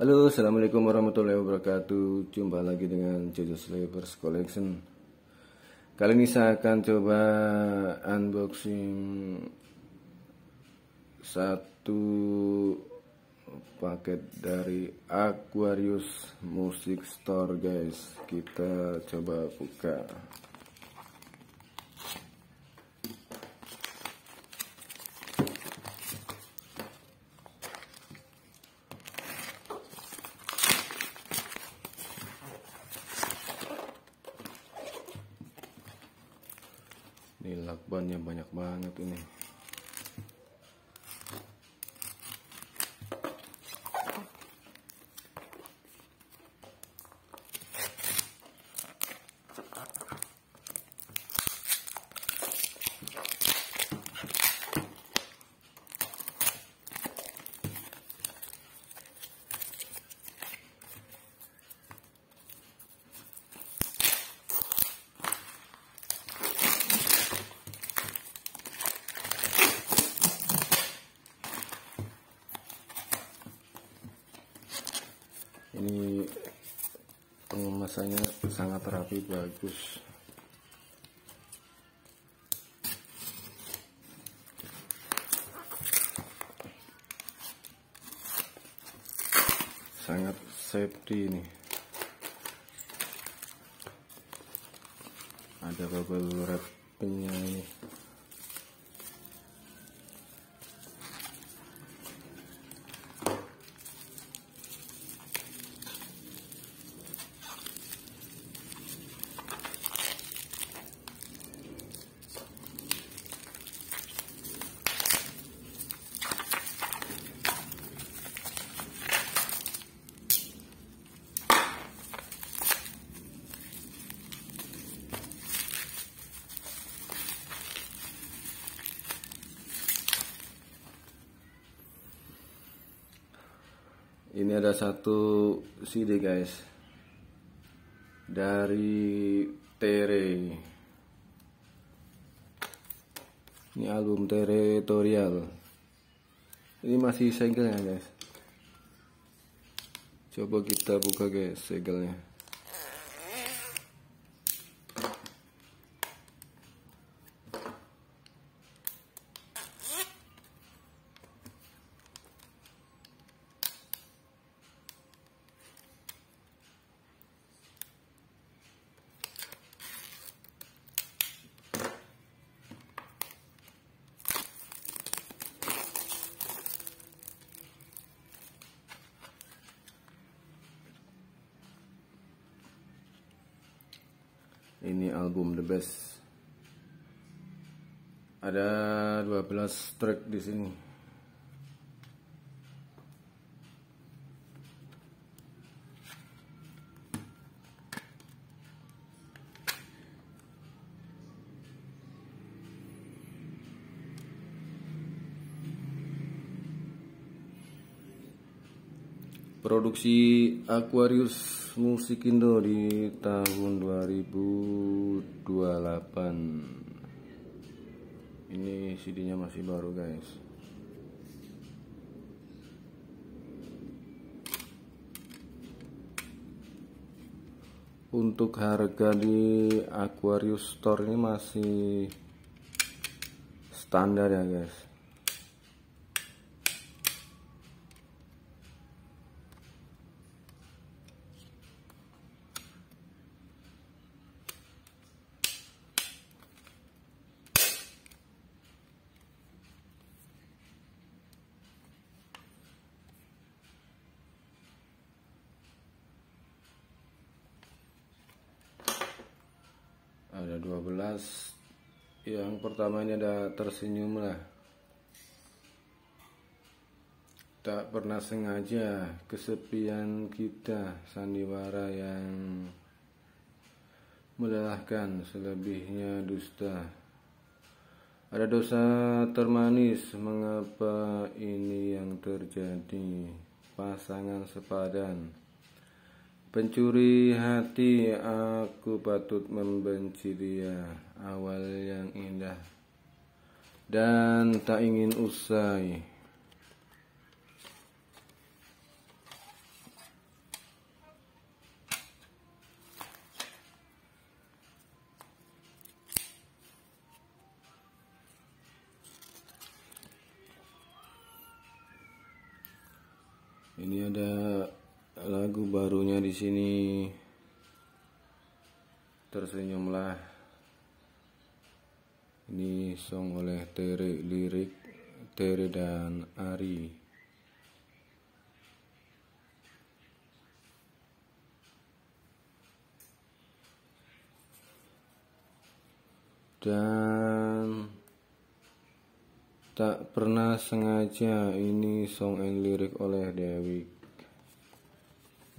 Halo, Assalamualaikum warahmatullahi wabarakatuh Jumpa lagi dengan Jojo Slavers Collection Kali ini saya akan coba unboxing Satu paket dari Aquarius Music Store guys Kita coba buka ini lakbannya banyak banget ini ini pengemasannya sangat rapi bagus sangat safety ini ada bubble wrappingnya ini ini ada satu CD guys dari Tere ini album Territorial ini masih single guys coba kita buka guys segelnya ini album the best ada 12 track di sini produksi Aquarius Musik Indo di tahun 2028 ini CD-nya masih baru guys untuk harga di Aquarius Store ini masih standar ya guys 12 yang pertama ini ada tersenyum lah tak pernah sengaja kesepian kita sandiwara yang melelahkan selebihnya dusta ada dosa termanis mengapa ini yang terjadi pasangan sepadan Pencuri hati aku patut membenci dia Awal yang indah Dan tak ingin usai Ini ada sini tersenyumlah ini song oleh Tere lirik Tere dan Ari dan tak pernah sengaja ini song and lirik oleh Dewi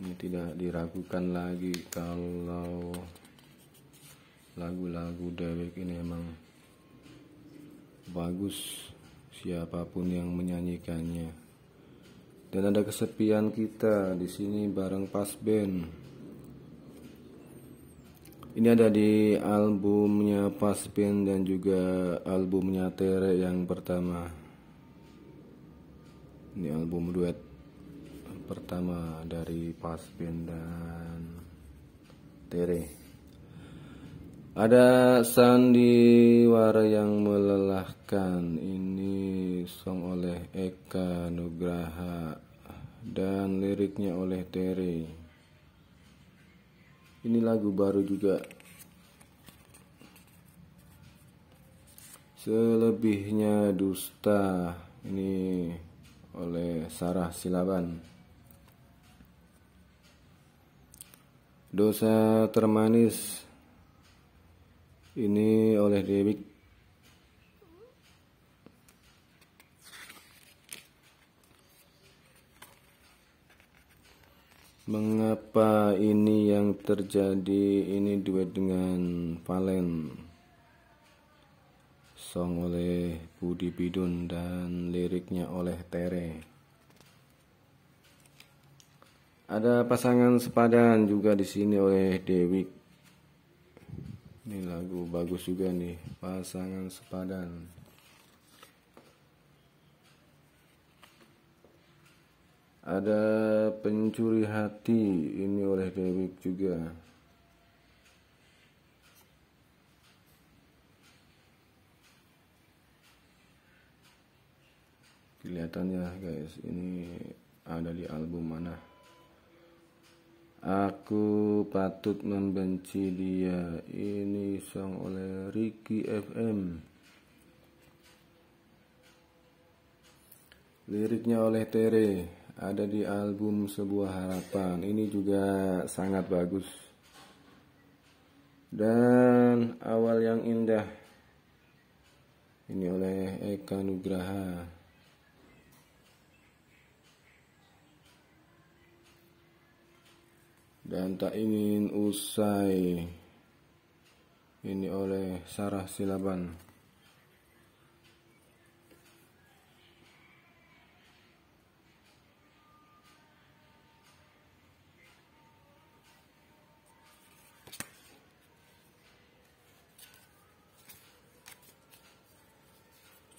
ini tidak diragukan lagi kalau lagu-lagu Dewek ini emang bagus siapapun yang menyanyikannya dan ada kesepian kita di sini bareng pas band ini ada di albumnya pas band dan juga albumnya Tere yang pertama ini album duet pertama dari paspin dan Tere ada sandiwara yang melelahkan ini song oleh Eka Nugraha dan liriknya oleh Tere ini lagu baru juga selebihnya dusta ini oleh Sarah Silaban dosa termanis ini oleh Dewi Mengapa ini yang terjadi ini duet dengan Valen Song oleh Budi Bidun dan liriknya oleh Tere ada pasangan sepadan juga di sini oleh Dewi. Ini lagu bagus juga nih, pasangan sepadan. Ada pencuri hati ini oleh Dewi juga. Kelihatannya guys, ini ada di album mana? Aku patut membenci dia. Ini song oleh Ricky FM. Liriknya oleh Tere. Ada di album Sebuah Harapan. Ini juga sangat bagus. Dan awal yang indah. Ini oleh Eka Nugraha. dan tak ingin usai ini oleh Sarah Silaban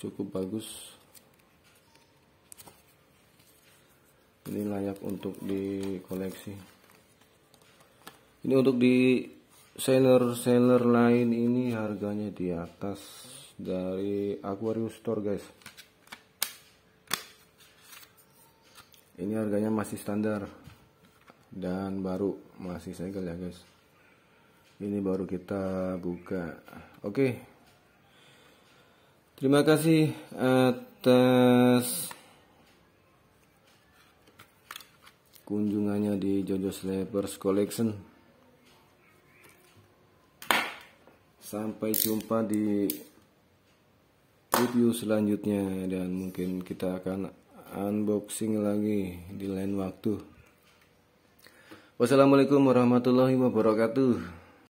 cukup bagus ini layak untuk dikoleksi ini untuk di seller-seller lain ini harganya di atas dari Aquarius Store guys ini harganya masih standar dan baru masih segel ya guys ini baru kita buka oke terima kasih atas kunjungannya di Jojo Slippers Collection sampai jumpa di video selanjutnya dan mungkin kita akan unboxing lagi di lain waktu wassalamualaikum warahmatullahi wabarakatuh